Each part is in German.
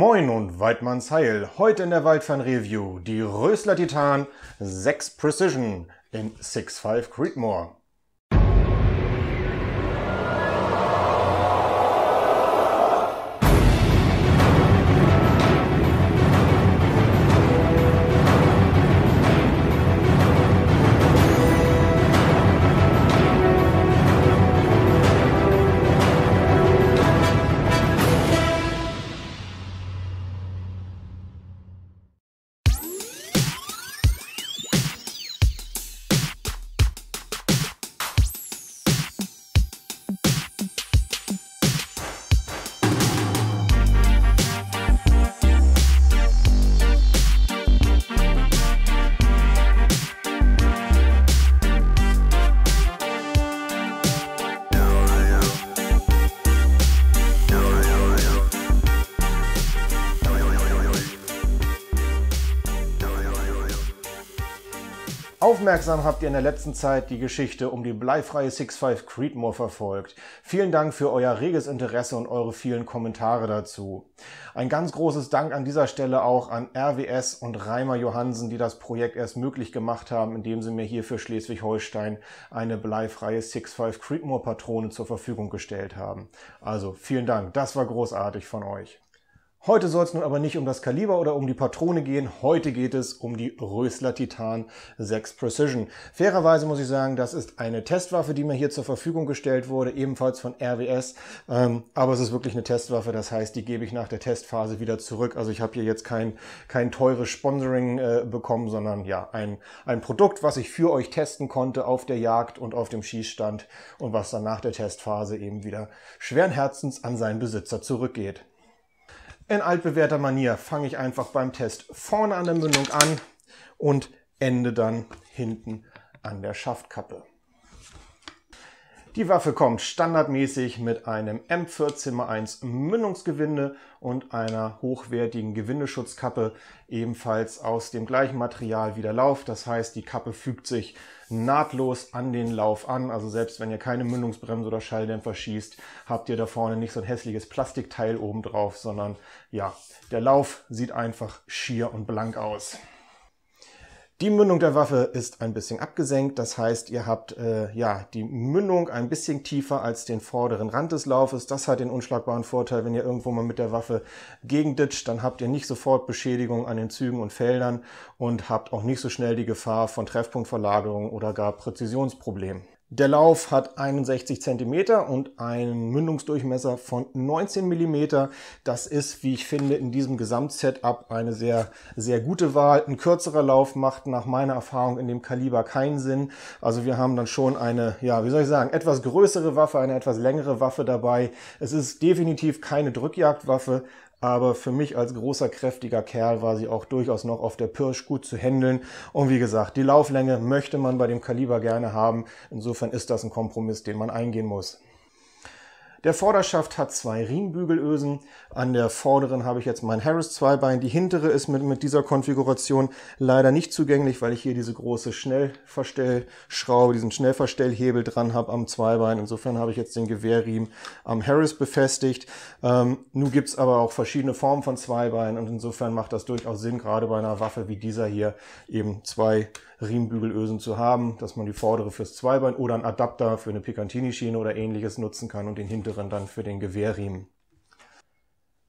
Moin und Waldmanns Heil. Heute in der Waldfern Review die Rösler Titan 6 Precision in 6.5 Creedmoor. aufmerksam habt ihr in der letzten Zeit die Geschichte um die bleifreie 6.5 Creedmoor verfolgt. Vielen Dank für euer reges Interesse und eure vielen Kommentare dazu. Ein ganz großes Dank an dieser Stelle auch an RWS und Reimer Johansen, die das Projekt erst möglich gemacht haben, indem sie mir hier für Schleswig-Holstein eine bleifreie 6.5 Creedmoor Patrone zur Verfügung gestellt haben. Also vielen Dank, das war großartig von euch. Heute soll es nun aber nicht um das Kaliber oder um die Patrone gehen, heute geht es um die Rösler Titan 6 Precision. Fairerweise muss ich sagen, das ist eine Testwaffe, die mir hier zur Verfügung gestellt wurde, ebenfalls von RWS, ähm, aber es ist wirklich eine Testwaffe, das heißt, die gebe ich nach der Testphase wieder zurück. Also ich habe hier jetzt kein, kein teures Sponsoring äh, bekommen, sondern ja, ein, ein Produkt, was ich für euch testen konnte auf der Jagd und auf dem Schießstand und was dann nach der Testphase eben wieder schweren Herzens an seinen Besitzer zurückgeht. In altbewährter Manier fange ich einfach beim Test vorne an der Mündung an und ende dann hinten an der Schaftkappe. Die Waffe kommt standardmäßig mit einem M14x1 Mündungsgewinde und einer hochwertigen Gewindeschutzkappe, ebenfalls aus dem gleichen Material wie der Lauf. Das heißt, die Kappe fügt sich nahtlos an den Lauf an. Also selbst wenn ihr keine Mündungsbremse oder Schalldämpfer schießt, habt ihr da vorne nicht so ein hässliches Plastikteil oben drauf, sondern ja, der Lauf sieht einfach schier und blank aus. Die Mündung der Waffe ist ein bisschen abgesenkt, das heißt, ihr habt äh, ja die Mündung ein bisschen tiefer als den vorderen Rand des Laufes. Das hat den unschlagbaren Vorteil, wenn ihr irgendwo mal mit der Waffe gegenditscht, dann habt ihr nicht sofort Beschädigungen an den Zügen und Feldern und habt auch nicht so schnell die Gefahr von Treffpunktverlagerung oder gar Präzisionsproblemen. Der Lauf hat 61 Zentimeter und einen Mündungsdurchmesser von 19 Millimeter. Das ist, wie ich finde, in diesem Gesamtsetup eine sehr, sehr gute Wahl. Ein kürzerer Lauf macht nach meiner Erfahrung in dem Kaliber keinen Sinn. Also wir haben dann schon eine, ja, wie soll ich sagen, etwas größere Waffe, eine etwas längere Waffe dabei. Es ist definitiv keine Drückjagdwaffe, aber für mich als großer, kräftiger Kerl war sie auch durchaus noch auf der Pirsch gut zu handeln. Und wie gesagt, die Lauflänge möchte man bei dem Kaliber gerne haben. Insofern ist das ein Kompromiss, den man eingehen muss. Der Vorderschaft hat zwei Riemenbügelösen. An der vorderen habe ich jetzt mein Harris Zweibein. Die hintere ist mit, mit dieser Konfiguration leider nicht zugänglich, weil ich hier diese große Schnellverstellschraube, diesen Schnellverstellhebel dran habe am Zweibein. Insofern habe ich jetzt den Gewehrriemen am Harris befestigt. Ähm, nun es aber auch verschiedene Formen von Zweibein und insofern macht das durchaus Sinn, gerade bei einer Waffe wie dieser hier eben zwei Riemenbügelösen zu haben, dass man die vordere fürs Zweibein oder einen Adapter für eine Picantini-Schiene oder ähnliches nutzen kann und den hinteren Schulteren dann für den Gewehrriemen.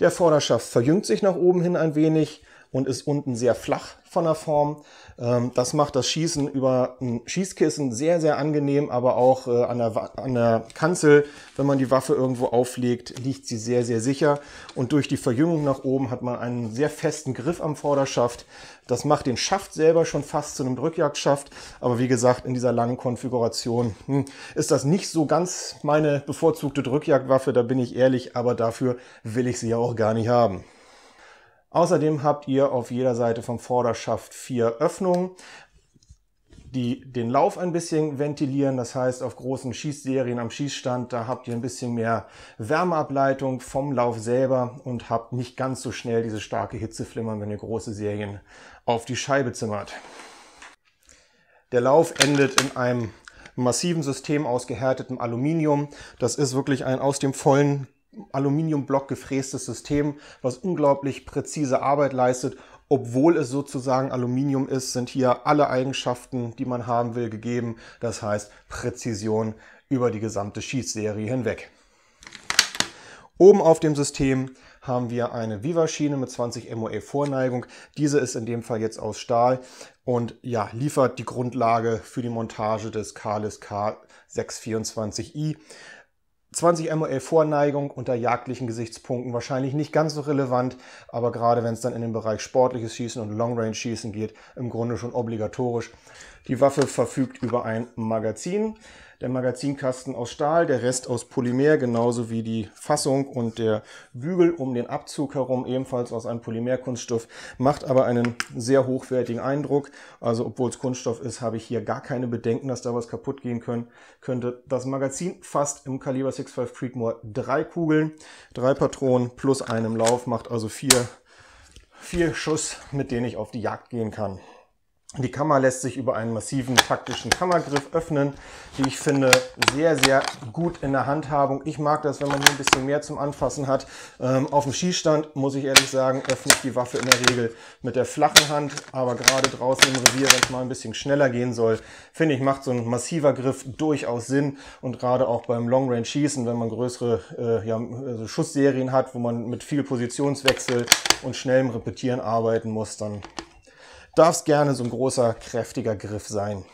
Der Vorderschaft verjüngt sich nach oben hin ein wenig, und ist unten sehr flach von der Form. Ähm, das macht das Schießen über ein Schießkissen sehr, sehr angenehm, aber auch äh, an, der, an der Kanzel, wenn man die Waffe irgendwo auflegt, liegt sie sehr, sehr sicher. Und durch die Verjüngung nach oben hat man einen sehr festen Griff am Vorderschaft. Das macht den Schaft selber schon fast zu einem Drückjagdschaft. Aber wie gesagt, in dieser langen Konfiguration hm, ist das nicht so ganz meine bevorzugte Drückjagdwaffe, da bin ich ehrlich, aber dafür will ich sie ja auch gar nicht haben. Außerdem habt ihr auf jeder Seite vom Vorderschaft vier Öffnungen, die den Lauf ein bisschen ventilieren. Das heißt, auf großen Schießserien am Schießstand, da habt ihr ein bisschen mehr Wärmeableitung vom Lauf selber und habt nicht ganz so schnell diese starke Hitzeflimmern, wenn ihr große Serien auf die Scheibe zimmert. Der Lauf endet in einem massiven System aus gehärtetem Aluminium. Das ist wirklich ein aus dem vollen Aluminiumblock gefrästes System, was unglaublich präzise Arbeit leistet. Obwohl es sozusagen Aluminium ist, sind hier alle Eigenschaften, die man haben will, gegeben. Das heißt Präzision über die gesamte Schießserie hinweg. Oben auf dem System haben wir eine Viva-Schiene mit 20 MOA e Vorneigung. Diese ist in dem Fall jetzt aus Stahl und ja, liefert die Grundlage für die Montage des k 624i. 20 MOL Vorneigung unter jagdlichen Gesichtspunkten wahrscheinlich nicht ganz so relevant, aber gerade wenn es dann in den Bereich sportliches Schießen und Long-Range-Schießen geht, im Grunde schon obligatorisch. Die Waffe verfügt über ein Magazin der Magazinkasten aus Stahl, der Rest aus Polymer, genauso wie die Fassung und der Bügel um den Abzug herum, ebenfalls aus einem Polymerkunststoff, macht aber einen sehr hochwertigen Eindruck. Also obwohl es Kunststoff ist, habe ich hier gar keine Bedenken, dass da was kaputt gehen können, könnte. Das Magazin fasst im Kaliber 6.5 Creedmoor drei Kugeln, drei Patronen plus einem Lauf, macht also vier, vier Schuss, mit denen ich auf die Jagd gehen kann. Die Kammer lässt sich über einen massiven taktischen Kammergriff öffnen, die ich finde sehr, sehr gut in der Handhabung. Ich mag das, wenn man hier ein bisschen mehr zum Anfassen hat. Ähm, auf dem Skistand, muss ich ehrlich sagen, öffne ich die Waffe in der Regel mit der flachen Hand, aber gerade draußen im Revier, wenn es mal ein bisschen schneller gehen soll, finde ich, macht so ein massiver Griff durchaus Sinn und gerade auch beim Long-Range-Schießen, wenn man größere äh, ja, also Schussserien hat, wo man mit viel Positionswechsel und schnellem Repetieren arbeiten muss, dann darf es gerne so ein großer, kräftiger Griff sein.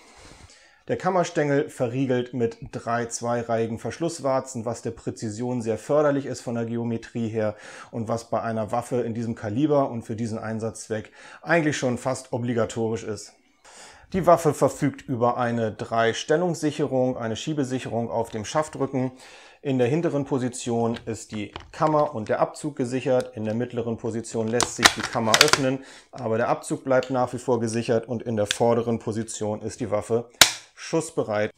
Der Kammerstängel verriegelt mit drei zweireihigen Verschlusswarzen, was der Präzision sehr förderlich ist von der Geometrie her und was bei einer Waffe in diesem Kaliber und für diesen Einsatzzweck eigentlich schon fast obligatorisch ist. Die Waffe verfügt über eine Drei-Stellungssicherung, eine Schiebesicherung auf dem Schaftrücken, in der hinteren Position ist die Kammer und der Abzug gesichert. In der mittleren Position lässt sich die Kammer öffnen, aber der Abzug bleibt nach wie vor gesichert und in der vorderen Position ist die Waffe schussbereit.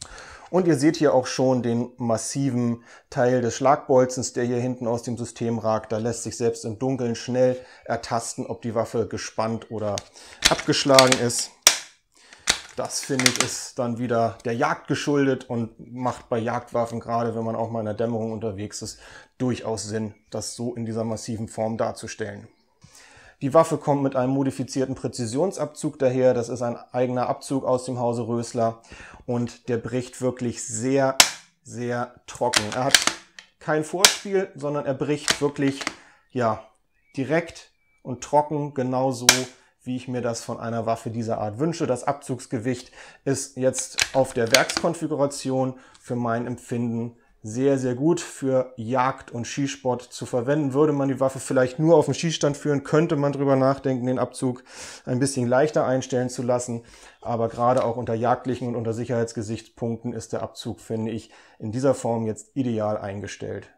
Und ihr seht hier auch schon den massiven Teil des Schlagbolzens, der hier hinten aus dem System ragt. Da lässt sich selbst im Dunkeln schnell ertasten, ob die Waffe gespannt oder abgeschlagen ist. Das finde ich ist dann wieder der Jagd geschuldet und macht bei Jagdwaffen, gerade wenn man auch mal in der Dämmerung unterwegs ist, durchaus Sinn, das so in dieser massiven Form darzustellen. Die Waffe kommt mit einem modifizierten Präzisionsabzug daher. Das ist ein eigener Abzug aus dem Hause Rösler und der bricht wirklich sehr, sehr trocken. Er hat kein Vorspiel, sondern er bricht wirklich, ja, direkt und trocken genauso, wie ich mir das von einer Waffe dieser Art wünsche. Das Abzugsgewicht ist jetzt auf der Werkskonfiguration für mein Empfinden sehr, sehr gut für Jagd und Skisport zu verwenden. Würde man die Waffe vielleicht nur auf dem Skistand führen, könnte man drüber nachdenken, den Abzug ein bisschen leichter einstellen zu lassen. Aber gerade auch unter jagdlichen und unter Sicherheitsgesichtspunkten ist der Abzug, finde ich, in dieser Form jetzt ideal eingestellt.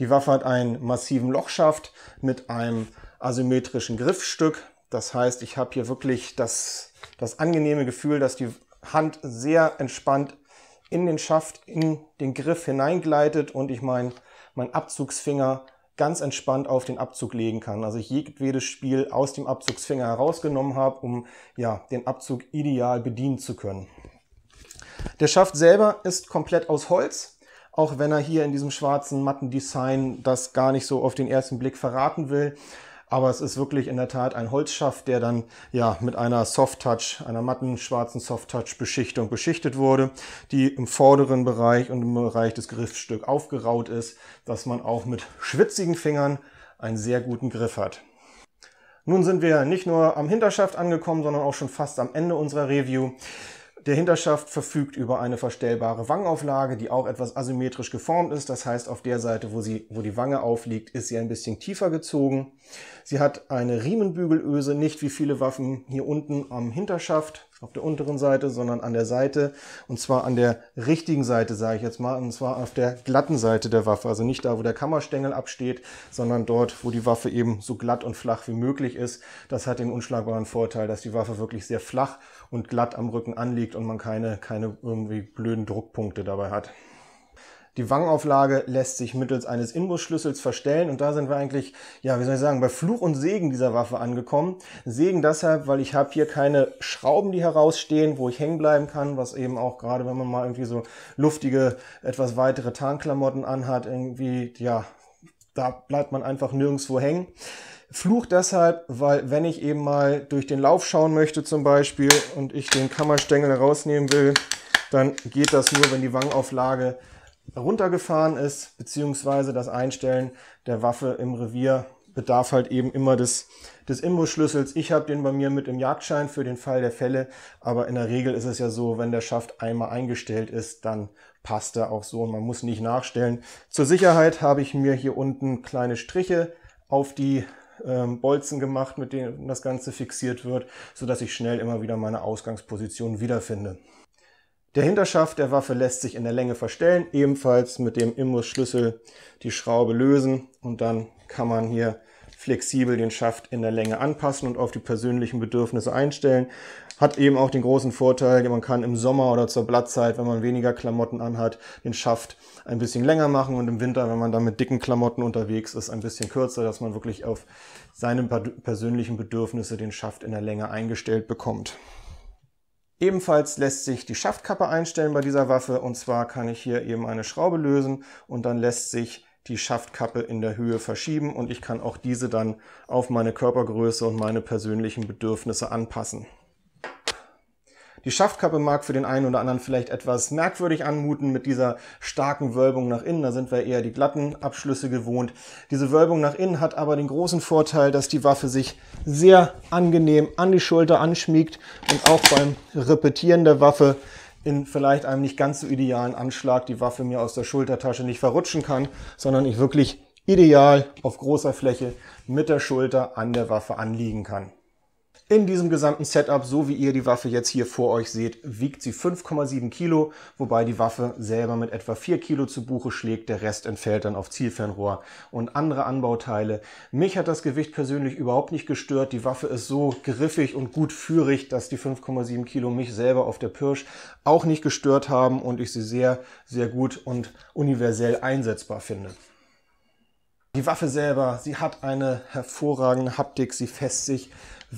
Die Waffe hat einen massiven Lochschaft mit einem asymmetrischen Griffstück. Das heißt, ich habe hier wirklich das, das angenehme Gefühl, dass die Hand sehr entspannt in den Schaft, in den Griff hineingleitet und ich meinen mein Abzugsfinger ganz entspannt auf den Abzug legen kann. Also ich jedes Spiel aus dem Abzugsfinger herausgenommen habe, um ja, den Abzug ideal bedienen zu können. Der Schaft selber ist komplett aus Holz, auch wenn er hier in diesem schwarzen matten Design das gar nicht so auf den ersten Blick verraten will aber es ist wirklich in der Tat ein Holzschaft, der dann ja mit einer Soft-Touch, einer matten schwarzen Soft-Touch-Beschichtung beschichtet wurde, die im vorderen Bereich und im Bereich des Griffstücks aufgeraut ist, dass man auch mit schwitzigen Fingern einen sehr guten Griff hat. Nun sind wir nicht nur am Hinterschaft angekommen, sondern auch schon fast am Ende unserer Review. Der Hinterschaft verfügt über eine verstellbare Wangenauflage, die auch etwas asymmetrisch geformt ist. Das heißt, auf der Seite, wo, sie, wo die Wange aufliegt, ist sie ein bisschen tiefer gezogen. Sie hat eine Riemenbügelöse, nicht wie viele Waffen hier unten am Hinterschaft auf der unteren Seite, sondern an der Seite. Und zwar an der richtigen Seite, sage ich jetzt mal, und zwar auf der glatten Seite der Waffe. Also nicht da, wo der Kammerstängel absteht, sondern dort, wo die Waffe eben so glatt und flach wie möglich ist. Das hat den unschlagbaren Vorteil, dass die Waffe wirklich sehr flach und glatt am Rücken anliegt und man keine, keine irgendwie blöden Druckpunkte dabei hat. Die Wangenauflage lässt sich mittels eines Inbusschlüssels verstellen und da sind wir eigentlich, ja, wie soll ich sagen, bei Fluch und Segen dieser Waffe angekommen. Segen deshalb, weil ich habe hier keine Schrauben, die herausstehen, wo ich hängen bleiben kann, was eben auch gerade, wenn man mal irgendwie so luftige, etwas weitere Tarnklamotten anhat, irgendwie, ja, da bleibt man einfach nirgendwo hängen. Fluch deshalb, weil wenn ich eben mal durch den Lauf schauen möchte zum Beispiel und ich den Kammerstängel rausnehmen will, dann geht das nur, wenn die Wangenauflage runtergefahren ist, beziehungsweise das Einstellen der Waffe im Revier bedarf halt eben immer des, des Imbusschlüssels. Ich habe den bei mir mit im Jagdschein für den Fall der Fälle, aber in der Regel ist es ja so, wenn der Schaft einmal eingestellt ist, dann passt er auch so und man muss nicht nachstellen. Zur Sicherheit habe ich mir hier unten kleine Striche auf die ähm, Bolzen gemacht, mit denen das Ganze fixiert wird, so dass ich schnell immer wieder meine Ausgangsposition wiederfinde. Der Hinterschaft der Waffe lässt sich in der Länge verstellen, ebenfalls mit dem Imbusschlüssel die Schraube lösen und dann kann man hier flexibel den Schaft in der Länge anpassen und auf die persönlichen Bedürfnisse einstellen. Hat eben auch den großen Vorteil, man kann im Sommer oder zur Blattzeit, wenn man weniger Klamotten anhat, den Schaft ein bisschen länger machen und im Winter, wenn man dann mit dicken Klamotten unterwegs ist, ein bisschen kürzer, dass man wirklich auf seine persönlichen Bedürfnisse den Schaft in der Länge eingestellt bekommt. Ebenfalls lässt sich die Schaftkappe einstellen bei dieser Waffe und zwar kann ich hier eben eine Schraube lösen und dann lässt sich die Schaftkappe in der Höhe verschieben und ich kann auch diese dann auf meine Körpergröße und meine persönlichen Bedürfnisse anpassen. Die Schaftkappe mag für den einen oder anderen vielleicht etwas merkwürdig anmuten mit dieser starken Wölbung nach innen. Da sind wir eher die glatten Abschlüsse gewohnt. Diese Wölbung nach innen hat aber den großen Vorteil, dass die Waffe sich sehr angenehm an die Schulter anschmiegt und auch beim Repetieren der Waffe in vielleicht einem nicht ganz so idealen Anschlag die Waffe mir aus der Schultertasche nicht verrutschen kann, sondern ich wirklich ideal auf großer Fläche mit der Schulter an der Waffe anliegen kann. In diesem gesamten Setup, so wie ihr die Waffe jetzt hier vor euch seht, wiegt sie 5,7 Kilo, wobei die Waffe selber mit etwa 4 Kilo zu Buche schlägt. Der Rest entfällt dann auf Zielfernrohr und andere Anbauteile. Mich hat das Gewicht persönlich überhaupt nicht gestört. Die Waffe ist so griffig und gut führig, dass die 5,7 Kilo mich selber auf der Pirsch auch nicht gestört haben und ich sie sehr, sehr gut und universell einsetzbar finde. Die Waffe selber, sie hat eine hervorragende Haptik, sie fässt sich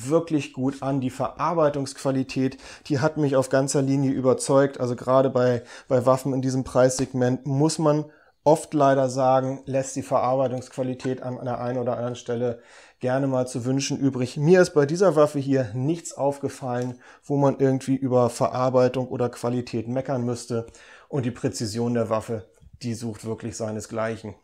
wirklich gut an. Die Verarbeitungsqualität, die hat mich auf ganzer Linie überzeugt. Also gerade bei, bei Waffen in diesem Preissegment muss man oft leider sagen, lässt die Verarbeitungsqualität an der einen oder anderen Stelle gerne mal zu wünschen übrig. Mir ist bei dieser Waffe hier nichts aufgefallen, wo man irgendwie über Verarbeitung oder Qualität meckern müsste. Und die Präzision der Waffe, die sucht wirklich seinesgleichen.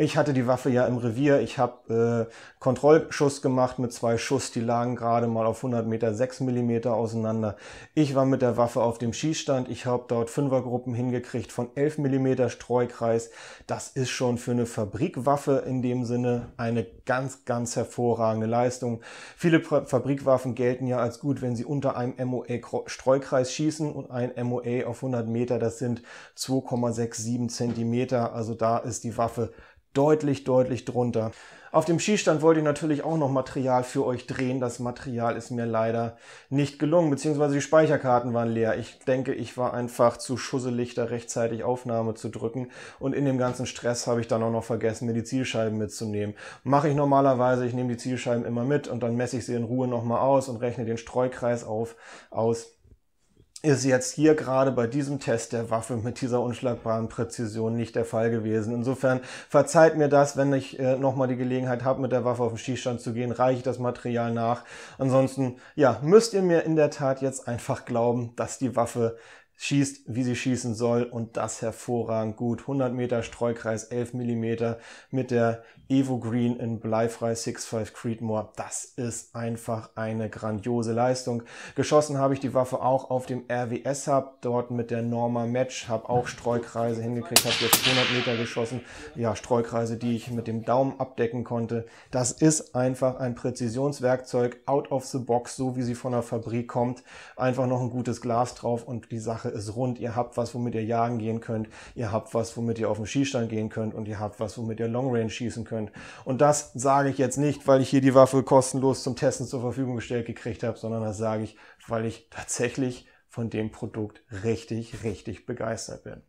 Ich hatte die Waffe ja im Revier. Ich habe äh, Kontrollschuss gemacht mit zwei Schuss, die lagen gerade mal auf 100 Meter 6 Millimeter auseinander. Ich war mit der Waffe auf dem Schießstand. Ich habe dort Fünfergruppen hingekriegt von 11 Millimeter Streukreis. Das ist schon für eine Fabrikwaffe in dem Sinne eine ganz, ganz hervorragende Leistung. Viele Fabrikwaffen gelten ja als gut, wenn sie unter einem MOA Streukreis schießen und ein MOA auf 100 Meter, das sind 2,67 Zentimeter. Also da ist die Waffe deutlich, deutlich drunter. Auf dem Schießstand wollte ich natürlich auch noch Material für euch drehen. Das Material ist mir leider nicht gelungen, beziehungsweise die Speicherkarten waren leer. Ich denke, ich war einfach zu schusselig, da rechtzeitig Aufnahme zu drücken. Und in dem ganzen Stress habe ich dann auch noch vergessen, mir die Zielscheiben mitzunehmen. Mache ich normalerweise, ich nehme die Zielscheiben immer mit und dann messe ich sie in Ruhe nochmal aus und rechne den Streukreis auf, aus ist jetzt hier gerade bei diesem Test der Waffe mit dieser unschlagbaren Präzision nicht der Fall gewesen. Insofern verzeiht mir das, wenn ich äh, nochmal die Gelegenheit habe, mit der Waffe auf den Schießstand zu gehen, reiche ich das Material nach. Ansonsten, ja, müsst ihr mir in der Tat jetzt einfach glauben, dass die Waffe schießt, wie sie schießen soll und das hervorragend gut. 100 Meter Streukreis, 11 Millimeter mit der Evo Green in Bleifrei 6.5 Creedmoor. Das ist einfach eine grandiose Leistung. Geschossen habe ich die Waffe auch auf dem RWS Hub, dort mit der Norma Match, habe auch Streukreise hingekriegt, habe jetzt 100 Meter geschossen. Ja, Streukreise, die ich mit dem Daumen abdecken konnte. Das ist einfach ein Präzisionswerkzeug out of the box, so wie sie von der Fabrik kommt. Einfach noch ein gutes Glas drauf und die Sache Sache ist rund. Ihr habt was, womit ihr jagen gehen könnt. Ihr habt was, womit ihr auf den Schießstand gehen könnt. Und ihr habt was, womit ihr Long Range schießen könnt. Und das sage ich jetzt nicht, weil ich hier die Waffe kostenlos zum Testen zur Verfügung gestellt gekriegt habe, sondern das sage ich, weil ich tatsächlich von dem Produkt richtig, richtig begeistert bin.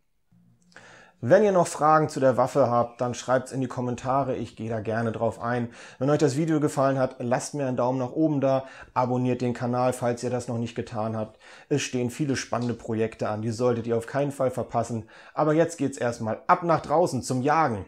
Wenn ihr noch Fragen zu der Waffe habt, dann schreibt's in die Kommentare, ich gehe da gerne drauf ein. Wenn euch das Video gefallen hat, lasst mir einen Daumen nach oben da, abonniert den Kanal, falls ihr das noch nicht getan habt. Es stehen viele spannende Projekte an, die solltet ihr auf keinen Fall verpassen. Aber jetzt geht's erstmal ab nach draußen zum Jagen.